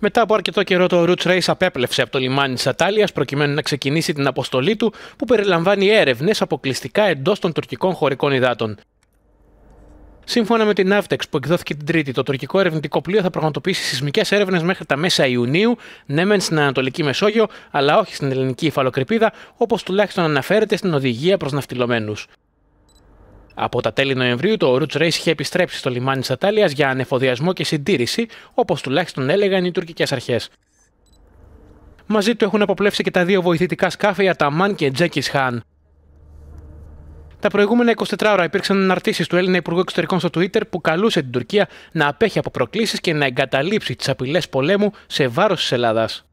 Μετά από αρκετό καιρό, το Roots Race απέπλευσε από το λιμάνι της Ατάλειας προκειμένου να ξεκινήσει την αποστολή του που περιλαμβάνει έρευνες αποκλειστικά εντός των τουρκικών χωρικών υδάτων. Σύμφωνα με την Avtex που εκδόθηκε την Τρίτη, το τουρκικό ερευνητικό πλοίο θα πραγματοποιήσει σεισμικές έρευνες μέχρι τα μέσα Ιουνίου, ναι μεν στην Ανατολική Μεσόγειο, αλλά όχι στην ελληνική υφαλοκρηπίδα, όπως τουλάχιστον αναφέρεται στην οδηγία προς ναυτιλωμένους. Από τα τέλη Νοεμβρίου, το Roots Race είχε επιστρέψει στο λιμάνι της Ατάλειας για ανεφοδιασμό και συντήρηση, όπως τουλάχιστον έλεγαν οι τουρκικές αρχές. Μαζί του έχουν αποπλέψει και τα δύο βοηθητικά σκάφη Αταμάν και Τζέκη Χάν. Τα προηγούμενα 24 ώρα υπήρξαν αναρτήσεις του Έλληνα Υπουργού Εξωτερικών στο Twitter που καλούσε την Τουρκία να απέχει από προκλήσεις και να εγκαταλείψει τις απειλές πολέμου σε βάρος της Ελλάδας.